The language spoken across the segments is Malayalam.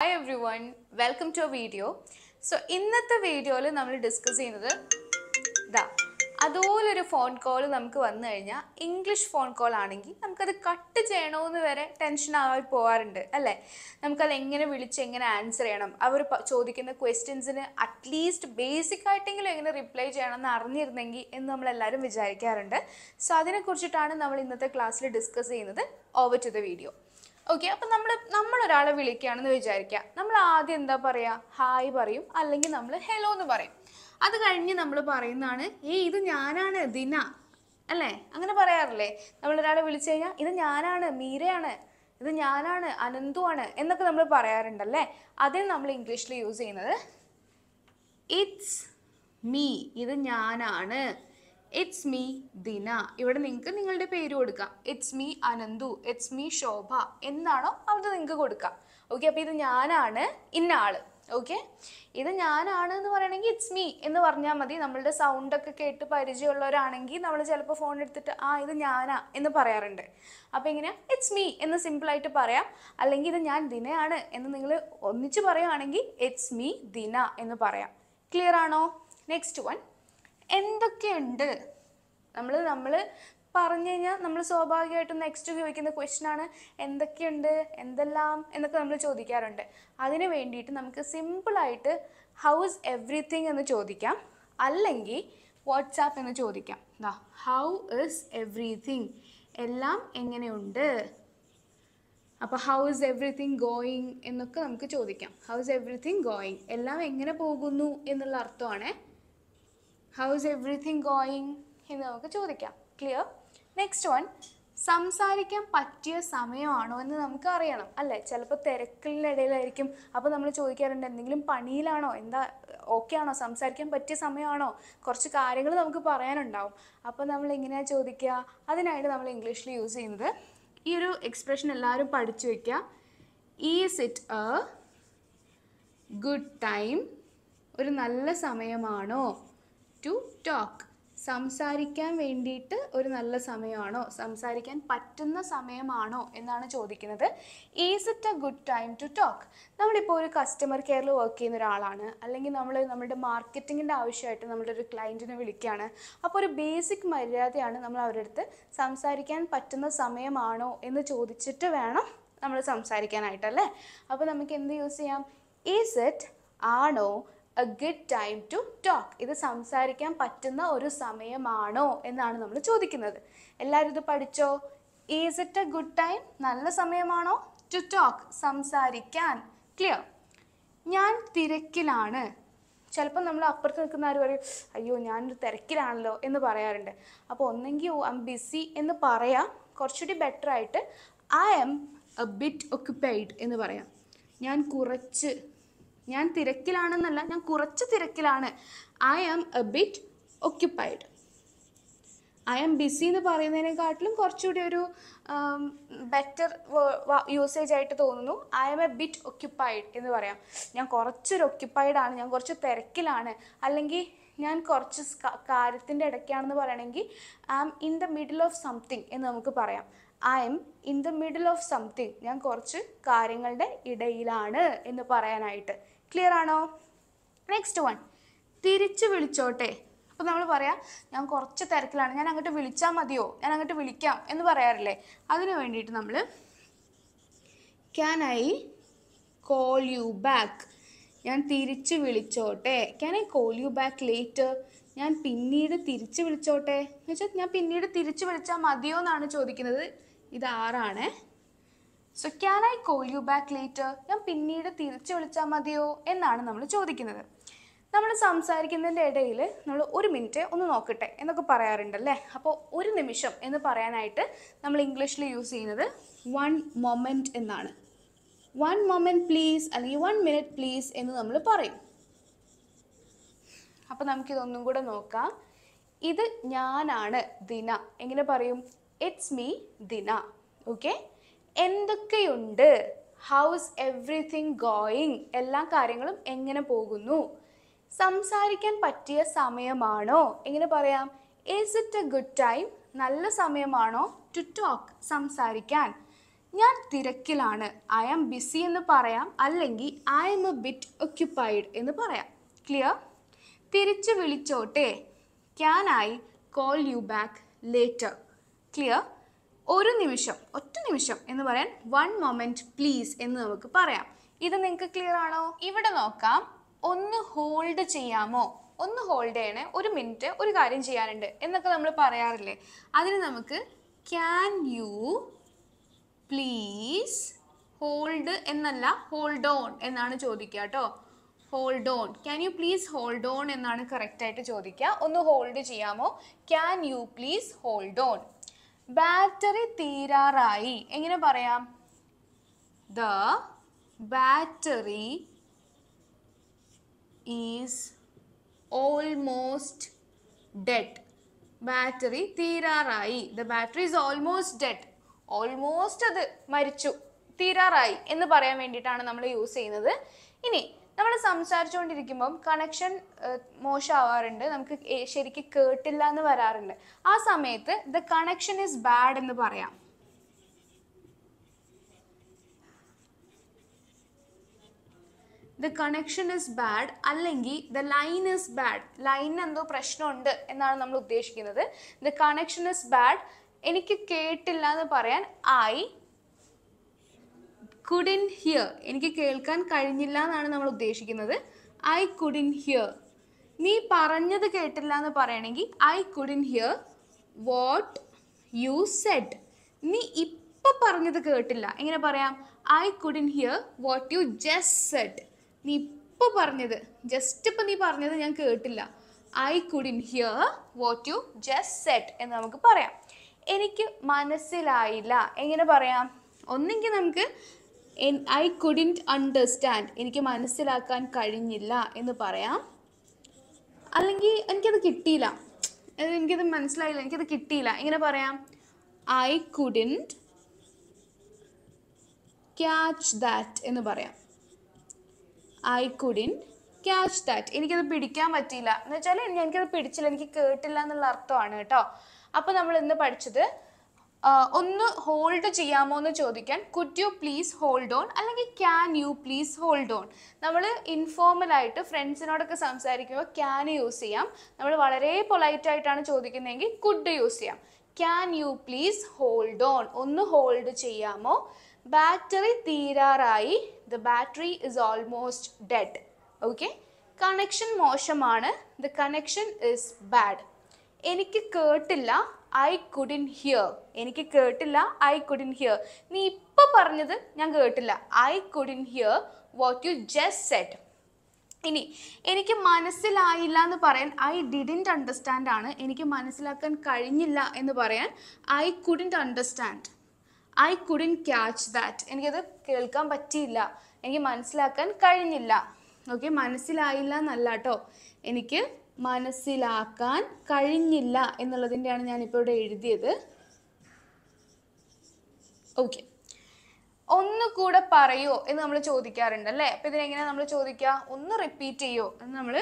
hi everyone welcome to video so ഇന്നത്തെ വീഡിയോയിൽ നമ്മൾ ഡിസ്കസ് ചെയ്യുന്നത് ഇതാ അതുപോലൊരു ഫോൺ കോൾ നമുക്ക് വന്നു കഴിഞ്ഞാൽ ഇംഗ്ലീഷ് ഫോൺ കോൾ ആണെങ്കിൽ നമുക്കത് കട്ട് ചെയ്യണമെന്ന് വരെ ടെൻഷൻ ആയി പോകാറുണ്ട് അല്ലേ നമുക്കത് എങ്ങനെ വിളിച്ച് എങ്ങനെ ആൻസർ ചെയ്യണം അവർ ചോദിക്കുന്ന ക്വസ്റ്റ്യൻസിന് അറ്റ്ലീസ്റ്റ് ബേസിക് ആയിട്ടെങ്കിലും എങ്ങനെ റിപ്ലൈ ചെയ്യണം എന്ന് അറിഞ്ഞിരുന്നെങ്കിൽ എന്ന് നമ്മളെല്ലാവരും വിചാരിക്കാറുണ്ട് സോ അതിനെക്കുറിച്ചിട്ടാണ് നമ്മൾ ഇന്നത്തെ ക്ലാസ്സിൽ ഡിസ്കസ് ചെയ്യുന്നത് over to the video okay അപ്പം നമ്മൾ നമ്മളൊരാളെ വിളിക്കുകയാണെന്ന് വിചാരിക്കുക നമ്മൾ ആദ്യം എന്താ പറയാ ഹായ് പറയും അല്ലെങ്കിൽ നമ്മൾ ഹലോ എന്ന് പറയും അത് കഴിഞ്ഞ് നമ്മൾ പറയുന്നതാണ് ഏ ഇത് ഞാനാണ് ദിന അല്ലേ അങ്ങനെ പറയാറില്ലേ നമ്മളൊരാളെ വിളിച്ചു കഴിഞ്ഞാൽ ഇത് ഞാനാണ് മീരയാണ് ഇത് ഞാനാണ് അനന്തുവാണ് എന്നൊക്കെ നമ്മൾ പറയാറുണ്ടല്ലേ അതേ നമ്മൾ ഇംഗ്ലീഷിൽ യൂസ് ചെയ്യുന്നത് ഇറ്റ്സ് മീ ഇത് ഞാനാണ് ഇറ്റ്സ് മീ ദിന ഇവിടെ നിങ്ങൾക്ക് നിങ്ങളുടെ പേര് കൊടുക്കാം it's me Ananthu it's me Shobha എന്താണോ അവിടെ നിങ്ങൾക്ക് കൊടുക്കാം ഓക്കെ അപ്പോൾ ഇത് ഞാനാണ് ഇന്ന ആള് ഓക്കെ ഇത് ഞാനാണ് എന്ന് പറയണമെങ്കിൽ ഇറ്റ്സ് മീ എന്ന് പറഞ്ഞാൽ മതി നമ്മളുടെ സൗണ്ടൊക്കെ കേട്ട് പരിചയമുള്ളവരാണെങ്കിൽ നമ്മൾ ചിലപ്പോൾ ഫോൺ എടുത്തിട്ട് ആ ഇത് ഞാനാ എന്ന് പറയാറുണ്ട് അപ്പോൾ ഇങ്ങനെ ഇറ്റ്സ് മീ എന്ന് സിമ്പിളായിട്ട് പറയാം അല്ലെങ്കിൽ ഇത് ഞാൻ ദിനയാണ് എന്ന് നിങ്ങൾ ഒന്നിച്ച് പറയുകയാണെങ്കിൽ ഇറ്റ്സ് മീ ദിന എന്ന് പറയാം ക്ലിയർ ആണോ നെക്സ്റ്റ് വൺ എന്തൊക്കെയുണ്ട് നമ്മൾ നമ്മൾ പറഞ്ഞു കഴിഞ്ഞാൽ നമ്മൾ സ്വാഭാവികമായിട്ടും നെക്സ്റ്റ് ചോദിക്കുന്ന ക്വസ്റ്റ്യനാണ് എന്തൊക്കെയുണ്ട് എന്തെല്ലാം എന്നൊക്കെ നമ്മൾ ചോദിക്കാറുണ്ട് അതിന് വേണ്ടിയിട്ട് നമുക്ക് സിമ്പിളായിട്ട് ഹൗസ് എവ്രിഥിങ് എന്ന് ചോദിക്കാം അല്ലെങ്കിൽ വാട്സാപ്പ് എന്ന് ചോദിക്കാം ദാ ഹൗ ഇസ് എവ്രിഥിങ് എല്ലാം എങ്ങനെയുണ്ട് അപ്പോൾ ഹൗ ഇസ് എവ്രിഥിങ് ഗോയിങ് എന്നൊക്കെ നമുക്ക് ചോദിക്കാം ഹൗ ഇസ് എവ്രിഥിങ് ഗോയിങ് എല്ലാം എങ്ങനെ പോകുന്നു എന്നുള്ള അർത്ഥമാണ് ഹൗ ഇസ് എവറിഥിങ് ഗോയിങ് എന്ന് നമുക്ക് ചോദിക്കാം ക്ലിയർ നെക്സ്റ്റ് വൺ സംസാരിക്കാൻ പറ്റിയ സമയമാണോ എന്ന് നമുക്ക് അറിയണം അല്ലേ ചിലപ്പോൾ തിരക്കിനിടയിലായിരിക്കും അപ്പോൾ നമ്മൾ ചോദിക്കാറുണ്ട് എന്തെങ്കിലും പണിയിലാണോ എന്താ ഓക്കെ ആണോ സംസാരിക്കാൻ പറ്റിയ സമയമാണോ കുറച്ച് കാര്യങ്ങൾ നമുക്ക് പറയാനുണ്ടാവും അപ്പോൾ നമ്മൾ എങ്ങനെയാണ് ചോദിക്കുക അതിനായിട്ട് നമ്മൾ ഇംഗ്ലീഷിൽ യൂസ് ചെയ്യുന്നത് ഈ ഒരു എക്സ്പ്രഷൻ എല്ലാവരും പഠിച്ചു വയ്ക്കുക is it a good time ഒരു നല്ല സമയമാണോ ടു ടോക്ക് സംസാരിക്കാൻ വേണ്ടിയിട്ട് ഒരു നല്ല സമയമാണോ സംസാരിക്കാൻ പറ്റുന്ന സമയമാണോ എന്നാണ് ചോദിക്കുന്നത് is it a good time to talk നമ്മളിപ്പോൾ ഒരു കസ്റ്റമർ കെയറിൽ വർക്ക് ചെയ്യുന്ന ഒരാളാണ് അല്ലെങ്കിൽ നമ്മൾ നമ്മുടെ മാർക്കറ്റിങ്ങിൻ്റെ ആവശ്യമായിട്ട് നമ്മുടെ ഒരു ക്ലയൻറ്റിനെ വിളിക്കുകയാണ് അപ്പോൾ ഒരു ബേസിക് മര്യാദയാണ് നമ്മൾ അവരുടെ അടുത്ത് സംസാരിക്കാൻ പറ്റുന്ന സമയമാണോ എന്ന് ചോദിച്ചിട്ട് വേണം നമ്മൾ സംസാരിക്കാനായിട്ടല്ലേ അപ്പോൾ നമുക്ക് എന്ത് യൂസ് ചെയ്യാം ഈസ് ഇറ്റ് ആണോ a good time to talk ഇത് സംസാരിക്കാൻ പറ്റുന്ന ഒരു സമയമാണോ എന്നാണ് നമ്മൾ ചോദിക്കുന്നത് എല്ലാവരും ഇത് പഠിച്ചോ is it a good time നല്ല സമയമാണോ ടു ടോക്ക് സംസാരിക്കാൻ ക്ലിയർ ഞാൻ തിരക്കിലാണ് ചിലപ്പോൾ നമ്മൾ അപ്പുറത്ത് നിൽക്കുന്ന ആര് പറയും അയ്യോ ഞാനൊരു തിരക്കിലാണല്ലോ എന്ന് പറയാറുണ്ട് അപ്പോൾ ഒന്നെങ്കിൽ ഓ ഐം ബിസി എന്ന് പറയാം കുറച്ചുകൂടി ബെറ്റർ ആയിട്ട് I am a bit occupied എന്ന് പറയാം ഞാൻ കുറച്ച് ഞാൻ തിരക്കിലാണെന്നല്ല ഞാൻ കുറച്ച് തിരക്കിലാണ് I am a bit occupied I am busy എന്ന് പറയുന്നതിനെക്കാട്ടിലും കുറച്ചുകൂടി ഒരു ബെറ്റർ യൂസേജ് ആയിട്ട് തോന്നുന്നു I am a bit occupied എന്ന് പറയാം ഞാൻ കുറച്ചൊരു ഒക്യുപ്പൈഡ് ആണ് ഞാൻ കുറച്ച് തിരക്കിലാണ് അല്ലെങ്കിൽ ഞാൻ കുറച്ച് കാര്യത്തിൻ്റെ ഇടയ്ക്കാണെന്ന് പറയണമെങ്കിൽ I am in the middle of something എന്ന് നമുക്ക് പറയാം I am in the middle of something ഞാൻ കുറച്ച് കാര്യങ്ങളുടെ ഇടയിലാണ് എന്ന് പറയാനായിട്ട് ക്ലിയർ ആണോ നെക്സ്റ്റ് വൺ തിരിച്ചു വിളിച്ചോട്ടെ അപ്പോൾ നമ്മൾ പറയാം ഞാൻ കുറച്ച് തിരക്കിലാണ് ഞാൻ അങ്ങോട്ട് വിളിച്ചാൽ മതിയോ ഞാൻ അങ്ങോട്ട് വിളിക്കാം എന്ന് പറയാറില്ലേ അതിനു വേണ്ടിയിട്ട് നമ്മൾ can I call you back ഞാൻ തിരിച്ചു വിളിച്ചോട്ടെ can I call you back late ഞാൻ പിന്നീട് തിരിച്ചു വിളിച്ചോട്ടെ എന്ന് വെച്ചാൽ ഞാൻ പിന്നീട് തിരിച്ചു വിളിച്ചാൽ മതിയോ എന്നാണ് ചോദിക്കുന്നത് ഇത് ആറാണേ so can I call you back later ഞാൻ പിന്നീട് തിരിച്ചു വിളിച്ചാൽ മതിയോ എന്നാണ് നമ്മൾ ചോദിക്കുന്നത് നമ്മൾ സംസാരിക്കുന്നതിൻ്റെ ഇടയിൽ നമ്മൾ ഒരു മിനിറ്റ് ഒന്ന് നോക്കട്ടെ എന്നൊക്കെ പറയാറുണ്ടല്ലേ അപ്പോൾ ഒരു നിമിഷം എന്ന് പറയാനായിട്ട് നമ്മൾ ഇംഗ്ലീഷിൽ യൂസ് ചെയ്യുന്നത് വൺ മൊമെൻറ്റ് എന്നാണ് വൺ മൊമെൻറ്റ് പ്ലീസ് അല്ലെങ്കിൽ വൺ മിനിറ്റ് പ്ലീസ് എന്ന് നമ്മൾ പറയും അപ്പോൾ നമുക്കിതൊന്നും കൂടെ നോക്കാം ഇത് ഞാനാണ് ദിന എങ്ങനെ പറയും ഇറ്റ്സ് മീ ദിന ഓക്കെ എന്തൊക്കെയുണ്ട് ഹൗസ് എവ്രിതിങ് ഗോയിങ് എല്ലാ കാര്യങ്ങളും എങ്ങനെ പോകുന്നു സംസാരിക്കാൻ പറ്റിയ സമയമാണോ എങ്ങനെ പറയാം is it a good time നല്ല സമയമാണോ ടു ടോക്ക് സംസാരിക്കാൻ ഞാൻ തിരക്കിലാണ് ഐ ആം ബിസി എന്ന് പറയാം അല്ലെങ്കിൽ I am a bit occupied എന്ന് പറയാം ക്ലിയർ തിരിച്ചു വിളിച്ചോട്ടെ can I call you back later clear ഒരു നിമിഷം ഒറ്റ നിമിഷം എന്ന് പറയാൻ വൺ മൊമെന്റ് പ്ലീസ് എന്ന് നമുക്ക് പറയാം ഇത് നിങ്ങൾക്ക് ക്ലിയർ ആണോ ഇവിടെ നോക്കാം ഒന്ന് ഹോൾഡ് ചെയ്യാമോ ഒന്ന് ഹോൾഡ് ചെയ്യണേ ഒരു മിനിറ്റ് ഒരു കാര്യം ചെയ്യാനുണ്ട് എന്നൊക്കെ നമ്മൾ പറയാറില്ലേ അതിന് നമുക്ക് ക്യാൻ യു പ്ലീസ് ഹോൾഡ് എന്നല്ല ഹോൾഡ് ഓൺ എന്നാണ് ചോദിക്കുക കേട്ടോ hold on can you please hold on എന്നാണ് കറക്റ്റായിട്ട് ചോദിക്കുക ഒന്ന് ഹോൾഡ് ചെയ്യാമോ can you please hold on battery തീരാറായി എങ്ങനെ പറയാം the battery is almost dead battery തീരാറായി the battery is almost dead almost അത് മരിച്ചു തീരാറായി എന്ന് പറയാൻ വേണ്ടിയിട്ടാണ് നമ്മൾ യൂസ് ചെയ്യുന്നത് ഇനി നമ്മൾ സംസാരിച്ചുകൊണ്ടിരിക്കുമ്പം കണക്ഷൻ മോശമാവാറുണ്ട് നമുക്ക് ശരിക്ക് കേട്ടില്ല എന്ന് വരാറുണ്ട് ആ സമയത്ത് ദ കണക്ഷൻ ഈസ് ബാഡ് എന്ന് പറയാം ദ കണക്ഷൻ ഇസ് ബാഡ് അല്ലെങ്കിൽ ദ ലൈൻ ഇസ് ബാഡ് ലൈനിന് എന്തോ പ്രശ്നമുണ്ട് എന്നാണ് നമ്മൾ ഉദ്ദേശിക്കുന്നത് ദ കണക്ഷൻ ഇസ് ബാഡ് എനിക്ക് കേട്ടില്ല എന്ന് പറയാൻ ഐ കുഡിൻ ഹിയർ എനിക്ക് കേൾക്കാൻ കഴിഞ്ഞില്ല എന്നാണ് നമ്മൾ ഉദ്ദേശിക്കുന്നത് ഐ കുഡിൻ ഹിയർ നീ പറഞ്ഞത് കേട്ടില്ല എന്ന് പറയണമെങ്കിൽ I couldn't hear what you said നീ ഇപ്പം പറഞ്ഞത് കേട്ടില്ല എങ്ങനെ പറയാം I couldn't hear what you just said നീ ഇപ്പോൾ പറഞ്ഞത് ജസ്റ്റ് ഇപ്പം നീ പറഞ്ഞത് ഞാൻ കേട്ടില്ല I couldn't hear what you just said എന്ന് നമുക്ക് പറയാം എനിക്ക് മനസ്സിലായില്ല എങ്ങനെ പറയാം ഒന്നെങ്കിൽ നമുക്ക് ഐ കുഡിൻറ്റ് അണ്ടർസ്റ്റാൻഡ് എനിക്ക് മനസ്സിലാക്കാൻ കഴിഞ്ഞില്ല എന്ന് പറയാം അല്ലെങ്കിൽ എനിക്കത് കിട്ടിയില്ല എനിക്കത് മനസ്സിലായില്ല എനിക്കത് കിട്ടിയില്ല ഇങ്ങനെ പറയാം ഐ കുഡിൻറ്റ് ക്യാച്ച് ദാറ്റ് എന്ന് പറയാം ഐ കുഡിൻറ്റ് ക്യാച്ച് ദാറ്റ് എനിക്കത് പിടിക്കാൻ പറ്റിയില്ല എന്ന് വെച്ചാൽ എനിക്കത് പിടിച്ചില്ല എനിക്ക് കേട്ടില്ല എന്നുള്ള അർത്ഥമാണ് കേട്ടോ അപ്പോൾ നമ്മൾ ഇന്ന് പഠിച്ചത് ഒന്ന് ഹോൾഡ് ചെയ്യാമോ എന്ന് ചോദിക്കാൻ could you please hold on അല്ലെങ്കിൽ can you please hold on നമ്മൾ ഇൻഫോർമലായിട്ട് ഫ്രണ്ട്സിനോടൊക്കെ സംസാരിക്കുമ്പോൾ ക്യാൻ യൂസ് ചെയ്യാം നമ്മൾ വളരെ പൊളൈറ്റായിട്ടാണ് ചോദിക്കുന്നതെങ്കിൽ കുഡ് യൂസ് ചെയ്യാം can you please hold on ഒന്ന് ഹോൾഡ് ചെയ്യാമോ ബാറ്ററി തീരാറായി the battery is almost dead okay connection മോശമാണ് ദ കണക്ഷൻ ഇസ് ബാഡ് എനിക്ക് കേട്ടില്ല ഐ കുഡിൻ ഹിയർ എനിക്ക് കേട്ടില്ല ഐ കുഡിൻ ഹിയർ നീ ഇപ്പൊ പറഞ്ഞത് ഞാൻ കേട്ടില്ല I couldn't hear what you just said ഇനി എനിക്ക് മനസ്സിലായില്ല എന്ന് പറയാൻ ഐ ഡിഡിൻറ്റ് അണ്ടർസ്റ്റാൻഡ് ആണ് എനിക്ക് മനസ്സിലാക്കാൻ കഴിഞ്ഞില്ല എന്ന് പറയാൻ I couldn't understand I couldn't catch that എനിക്കത് കേൾക്കാൻ പറ്റിയില്ല എനിക്ക് മനസ്സിലാക്കാൻ കഴിഞ്ഞില്ല ഓക്കെ മനസ്സിലായില്ല എന്നല്ല കേട്ടോ എനിക്ക് മനസ്സിലാക്കാൻ കഴിഞ്ഞില്ല എന്നുള്ളതിൻ്റെയാണ് ഞാനിപ്പോൾ ഇവിടെ എഴുതിയത് ഓക്കെ ഒന്നുകൂടെ പറയോ എന്ന് നമ്മൾ ചോദിക്കാറുണ്ട് അല്ലേ അപ്പം ഇതിനെങ്ങനെ നമ്മൾ ചോദിക്കുക ഒന്ന് റിപ്പീറ്റ് ചെയ്യോ എന്ന് നമ്മൾ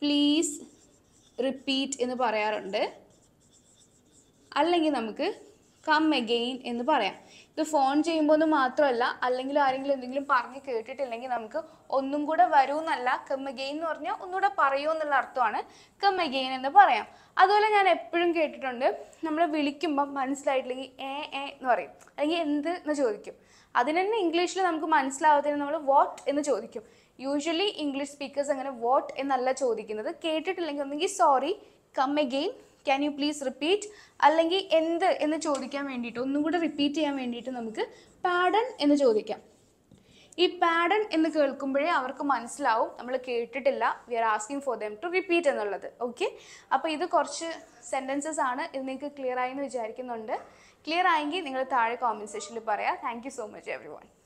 പ്ലീസ് റിപ്പീറ്റ് എന്ന് പറയാറുണ്ട് അല്ലെങ്കിൽ നമുക്ക് കം അഗെയിൻ എന്ന് പറയാം ഇത് ഫോൺ ചെയ്യുമ്പോൾ എന്ന് മാത്രമല്ല അല്ലെങ്കിൽ ആരെങ്കിലും എന്തെങ്കിലും പറഞ്ഞ് കേട്ടിട്ടില്ലെങ്കിൽ നമുക്ക് ഒന്നും കൂടെ വരൂ എന്നല്ല കം അഗെയിൻ എന്ന് പറഞ്ഞാൽ ഒന്നുകൂടെ പറയൂ എന്നുള്ള അർത്ഥമാണ് കം അഗെയിൻ എന്ന് പറയാം അതുപോലെ ഞാൻ എപ്പോഴും കേട്ടിട്ടുണ്ട് നമ്മൾ വിളിക്കുമ്പം മനസ്സിലായിട്ടില്ലെങ്കിൽ ഏ എ എന്ന് പറയും അല്ലെങ്കിൽ എന്ത് എന്ന് ചോദിക്കും അതിന് തന്നെ ഇംഗ്ലീഷിൽ നമുക്ക് മനസ്സിലാവാത്തതിന് നമ്മൾ വാട്ട് എന്ന് ചോദിക്കും യൂഷ്വലി ഇംഗ്ലീഷ് സ്പീക്കേഴ്സ് അങ്ങനെ വാട്ട് എന്നല്ല ചോദിക്കുന്നത് കേട്ടിട്ടില്ലെങ്കിൽ ഒന്നെങ്കിൽ sorry come again can you please repeat അല്ലെങ്കിൽ എന്ത് എന്ന് ചോദിക്കാൻ വേണ്ടിയിട്ട് ഒന്നും കൂടെ റിപ്പീറ്റ് ചെയ്യാൻ വേണ്ടിയിട്ട് നമുക്ക് പാഡൺ എന്ന് ചോദിക്കാം ഈ പാഡൺ എന്ന് കേൾക്കുമ്പോഴേ അവർക്ക് മനസ്സിലാവും നമ്മൾ കേട്ടിട്ടില്ല we are asking for them to repeat എന്നുള്ളത് ഓക്കെ അപ്പോൾ ഇത് കുറച്ച് സെൻറ്റൻസസ് ആണ് ഇത് നിങ്ങൾക്ക് ക്ലിയർ ആയി എന്ന് വിചാരിക്കുന്നുണ്ട് ക്ലിയർ ആയെങ്കിൽ നിങ്ങൾ താഴെ കോമെൻറ്റ് സെക്ഷനിൽ പറയാം താങ്ക് സോ മച്ച് എവറി